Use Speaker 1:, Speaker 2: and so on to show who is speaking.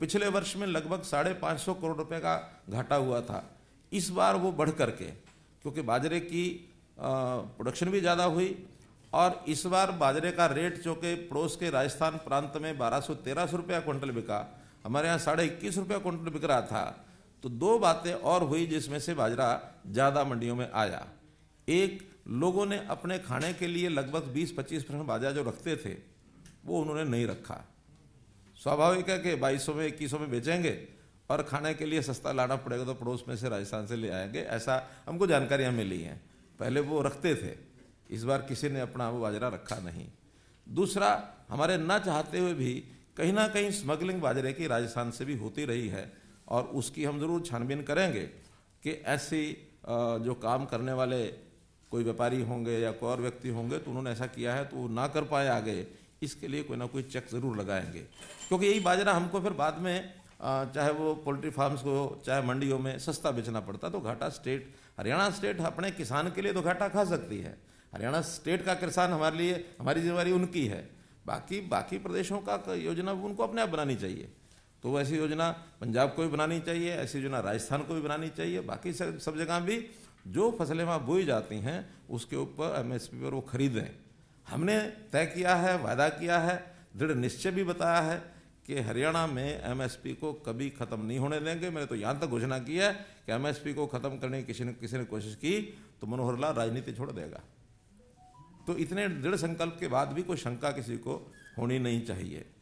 Speaker 1: पिछले वर्ष में लगभग साढ़े पाँच सौ करोड़ रुपए का घाटा हुआ था इस बार वो बढ़ करके क्योंकि बाजरे की प्रोडक्शन भी ज़्यादा हुई और इस बार बाजरे का रेट जो कि पड़ोस के राजस्थान प्रांत में बारह सौ तेरह सौ रुपया क्विंटल बिका हमारे यहाँ साढ़े इक्कीस रुपया क्विंटल बिक रहा था तो दो बातें और हुई जिसमें से बाजरा ज़्यादा मंडियों में आया एक लोगों ने अपने खाने के लिए लगभग 20-25 परसेंट बाजरा जो रखते थे वो उन्होंने नहीं रखा स्वाभाविक है कि बाईसों में इक्कीसों में बेचेंगे और खाने के लिए सस्ता लाना पड़ेगा तो पड़ोस में से राजस्थान से ले आएंगे ऐसा हमको जानकारियाँ मिली हैं पहले वो रखते थे इस बार किसी ने अपना वो बाजरा रखा नहीं दूसरा हमारे ना चाहते हुए भी कहीं ना कहीं स्मगलिंग बाजरे की राजस्थान से भी होती रही है और उसकी हम ज़रूर छानबीन करेंगे कि ऐसी जो काम करने वाले कोई व्यापारी होंगे या कोई और व्यक्ति होंगे तो उन्होंने ऐसा किया है तो वो ना कर पाए आगे इसके लिए कोई ना कोई चेक ज़रूर लगाएंगे क्योंकि यही बाजरा हमको फिर बाद में चाहे वो पोल्ट्री फार्म्स को चाहे मंडियों में सस्ता बेचना पड़ता तो घाटा स्टेट हरियाणा स्टेट अपने किसान के लिए तो घाटा खा सकती है हरियाणा स्टेट का किसान हमारे लिए हमारी जिम्मेवारी उनकी है बाकी बाकी प्रदेशों का योजना उनको अपने आप बनानी चाहिए तो ऐसी योजना पंजाब को भी बनानी चाहिए ऐसी योजना राजस्थान को भी बनानी चाहिए बाकी सब सब जगह भी जो फसलें वहाँ बोई जाती हैं उसके ऊपर एम एस पी पर वो खरीदें हमने तय किया है वादा किया है दृढ़ निश्चय भी बताया है कि हरियाणा में एमएसपी को कभी ख़त्म नहीं होने देंगे मैंने तो यहां तक घोषणा की है कि एमएसपी को ख़त्म करने की किसी ने किसी ने कोशिश की तो मनोहर लाल राजनीति छोड़ देगा तो इतने दृढ़ संकल्प के बाद भी कोई शंका किसी को होनी नहीं चाहिए